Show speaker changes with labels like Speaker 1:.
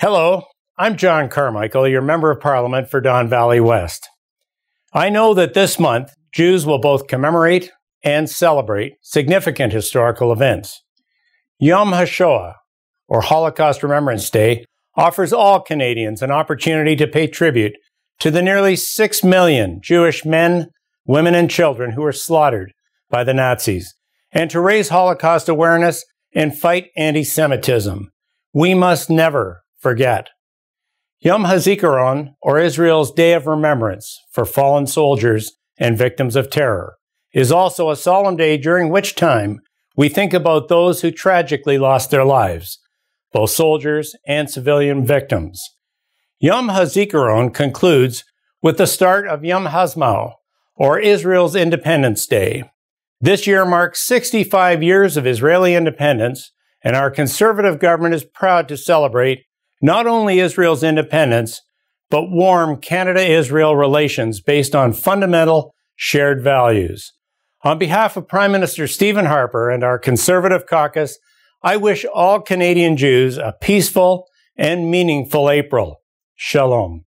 Speaker 1: Hello, I'm John Carmichael, your Member of Parliament for Don Valley West. I know that this month, Jews will both commemorate and celebrate significant historical events. Yom HaShoah, or Holocaust Remembrance Day, offers all Canadians an opportunity to pay tribute to the nearly 6 million Jewish men, women, and children who were slaughtered by the Nazis, and to raise Holocaust awareness and fight anti Semitism. We must never forget. Yom HaZikaron, or Israel's Day of Remembrance for fallen soldiers and victims of terror, is also a solemn day during which time we think about those who tragically lost their lives, both soldiers and civilian victims. Yom HaZikaron concludes with the start of Yom HaZmao, or Israel's Independence Day. This year marks 65 years of Israeli independence, and our conservative government is proud to celebrate not only Israel's independence, but warm Canada Israel relations based on fundamental shared values. On behalf of Prime Minister Stephen Harper and our Conservative caucus, I wish all Canadian Jews a peaceful and meaningful April. Shalom.